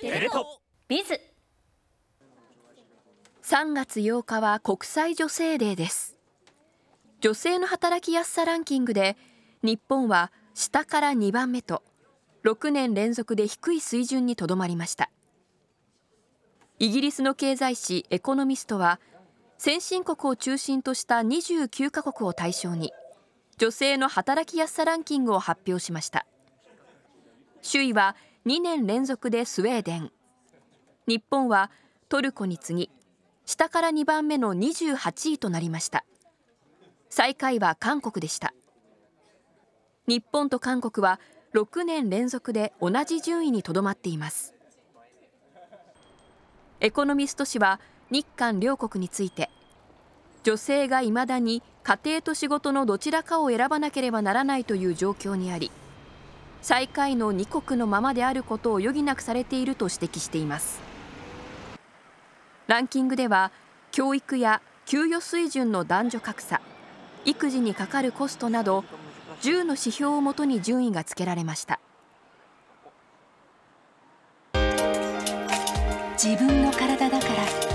テレトビズ3月8日は国際女性デーです女性の働きやすさランキングで日本は下から2番目と6年連続で低い水準にとどまりましたイギリスの経済誌エコノミストは先進国を中心とした29カ国を対象に女性の働きやすさランキングを発表しました首位は2年連続でスウェーデン日本はトルコに次ぎ下から2番目の28位となりました最下位は韓国でした日本と韓国は6年連続で同じ順位にとどまっていますエコノミスト氏は日韓両国について女性がいまだに家庭と仕事のどちらかを選ばなければならないという状況にあり最下位の二国のままであることを余儀なくされていると指摘していますランキングでは教育や給与水準の男女格差育児にかかるコストなど10の指標をもとに順位がつけられました自分の体だから